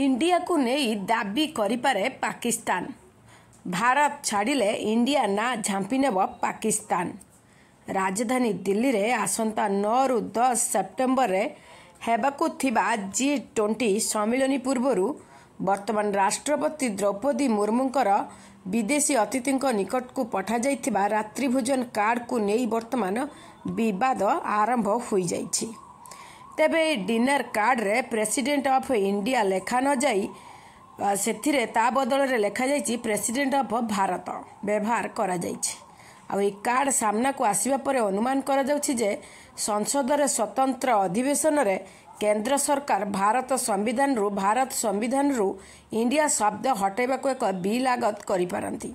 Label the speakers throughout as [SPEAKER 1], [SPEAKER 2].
[SPEAKER 1] ଇଣ୍ଡିଆକୁ ନେଇ ଦାବି କରିପାରେ ପାକିସ୍ତାନ ଭାରତ ଛାଡ଼ିଲେ ଇଣ୍ଡିଆ ନାଁ ଝାମ୍ପି ନେବ ପାକିସ୍ତାନ ରାଜଧାନୀ ଦିଲ୍ଲୀରେ ଆସନ୍ତା ନଅରୁ ଦଶ ସେପ୍ଟେମ୍ବରରେ ହେବାକୁ ଥିବା ଜି ଟ୍ୱେଣ୍ଟି ସମ୍ମିଳନୀ ପୂର୍ବରୁ ବର୍ତ୍ତମାନ ରାଷ୍ଟ୍ରପତି ଦ୍ରୌପଦୀ ମୁର୍ମୁଙ୍କର ବିଦେଶୀ ଅତିଥିଙ୍କ ନିକଟକୁ ପଠାଯାଇଥିବା ରାତ୍ରିଭୋଜନ କାର୍ଡ଼କୁ ନେଇ ବର୍ତ୍ତମାନ ବିବାଦ ଆରମ୍ଭ ହୋଇଯାଇଛି ତେବେ ଏହି ଡିନର କାର୍ଡ଼ରେ ପ୍ରେସିଡେଣ୍ଟ ଅଫ୍ ଇଣ୍ଡିଆ ଲେଖା ନଯାଇ ସେଥିରେ ତା ବଦଳରେ ଲେଖାଯାଇଛି ପ୍ରେସିଡେଣ୍ଟ ଅଫ୍ ଭାରତ ବ୍ୟବହାର କରାଯାଇଛି ଆଉ ଏହି କାର୍ଡ଼ ସାମ୍ନାକୁ ଆସିବା ପରେ ଅନୁମାନ କରାଯାଉଛି ଯେ ସଂସଦରେ ସ୍ୱତନ୍ତ୍ର ଅଧିବେଶନରେ କେନ୍ଦ୍ର ସରକାର ଭାରତ ସମ୍ବିଧାନରୁ ଭାରତ ସମ୍ବିଧାନରୁ ଇଣ୍ଡିଆ ଶବ୍ଦ ହଟାଇବାକୁ ଏକ ବିଲ୍ ଆଗତ କରିପାରନ୍ତି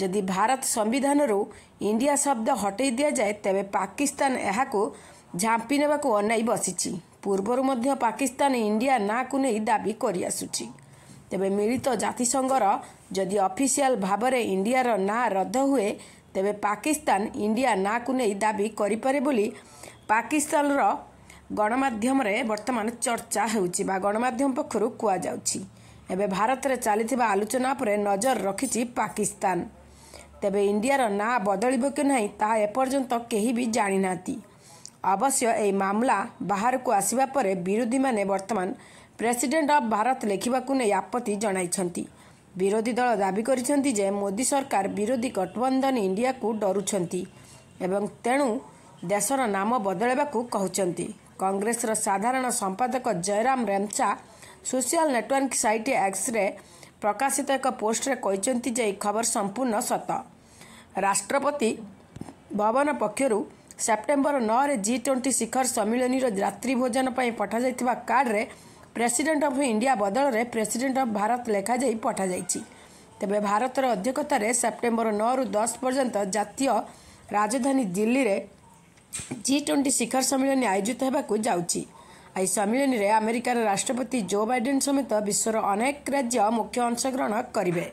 [SPEAKER 1] ଯଦି ଭାରତ ସମ୍ବିଧାନରୁ ଇଣ୍ଡିଆ ଶବ୍ଦ ହଟାଇ ଦିଆଯାଏ ତେବେ ପାକିସ୍ତାନ ଏହାକୁ ଝାମ୍ପି ନେବାକୁ ଅନାଇ ବସିଛି ପୂର୍ବରୁ ମଧ୍ୟ ପାକିସ୍ତାନ ଇଣ୍ଡିଆ ନାଁକୁ ନେଇ ଦାବି କରିଆସୁଛି ତେବେ ମିଳିତ ଜାତିସଂଘର ଯଦି ଅଫିସିଆଲ୍ ଭାବରେ ଇଣ୍ଡିଆର ନାଁ ରଦ୍ଦ ହୁଏ ତେବେ ପାକିସ୍ତାନ ଇଣ୍ଡିଆ ନାଁକୁ ନେଇ ଦାବି କରିପାରେ ବୋଲି ପାକିସ୍ତାନର ଗଣମାଧ୍ୟମରେ ବର୍ତ୍ତମାନ ଚର୍ଚ୍ଚା ହେଉଛି ବା ଗଣମାଧ୍ୟମ ପକ୍ଷରୁ କୁହାଯାଉଛି ଏବେ ଭାରତରେ ଚାଲିଥିବା ଆଲୋଚନା ଉପରେ ନଜର ରଖିଛି ପାକିସ୍ତାନ ତେବେ ଇଣ୍ଡିଆର ନାଁ ବଦଳିବ କି ନାହିଁ ତାହା ଏପର୍ଯ୍ୟନ୍ତ କେହି ବି ଜାଣିନାହାନ୍ତି ଅବଶ୍ୟ ଏହି ମାମଲା ବାହାରକୁ ଆସିବା ପରେ ବିରୋଧୀମାନେ ବର୍ତ୍ତମାନ ପ୍ରେସିଡେଣ୍ଟ ଅଫ୍ ଭାରତ ଲେଖିବାକୁ ନେଇ ଆପତ୍ତି ଜଣାଇଛନ୍ତି ବିରୋଧୀ ଦଳ ଦାବି କରିଛନ୍ତି ଯେ ମୋଦି ସରକାର ବିରୋଧୀ ଗଠବନ୍ଧନ ଇଣ୍ଡିଆକୁ ଡରୁଛନ୍ତି ଏବଂ ତେଣୁ ଦେଶର ନାମ ବଦଳାଇବାକୁ କହୁଛନ୍ତି କଂଗ୍ରେସର ସାଧାରଣ ସମ୍ପାଦକ Jairam Ramesh social network site ଆକ୍ସରେ ପ୍ରକାଶିତ ଏକ ପୋଷ୍ଟରେ କହିଛନ୍ତି ଯେ ଏହି ଖବର ସମ୍ପୂର୍ଣ୍ଣ ସତ ରାଷ୍ଟ୍ରପତି ଭବନ ପକ୍ଷରୁ ସେପ୍ଟେମ୍ବର ନଅରେ ଜି ଟ୍ୱେଣ୍ଟି ଶିଖର ସମ୍ମିଳନୀର ରାତ୍ରି ଭୋଜନ ପାଇଁ ପଠାଯାଇଥିବା କାର୍ଡ଼ରେ ପ୍ରେସିଡେଣ୍ଟ ଅଫ୍ ଇଣ୍ଡିଆ ବଦଳରେ ପ୍ରେସିଡେଣ୍ଟ ଅଫ୍ ଭାରତ ଲେଖାଯାଇ ପଠାଯାଇଛି ତେବେ ଭାରତର ଅଧ୍ୟକ୍ଷତାରେ ସେପ୍ଟେମ୍ବର ନଅରୁ ଦଶ ପର୍ଯ୍ୟନ୍ତ ଜାତୀୟ ରାଜଧାନୀ ଦିଲ୍ଲୀରେ ଜି ଟ୍ୱେଣ୍ଟି ଶିଖର ସମ୍ମିଳନୀ ଆୟୋଜିତ ହେବାକୁ ଯାଉଛି ଏହି ସମ୍ମିଳନୀରେ ଆମେରିକାର ରାଷ୍ଟ୍ରପତି ଜୋ ବାଇଡେନ୍ ସମେତ ବିଶ୍ୱର ଅନେକ ରାଜ୍ୟ ମୁଖ୍ୟ ଅଂଶଗ୍ରହଣ କରିବେ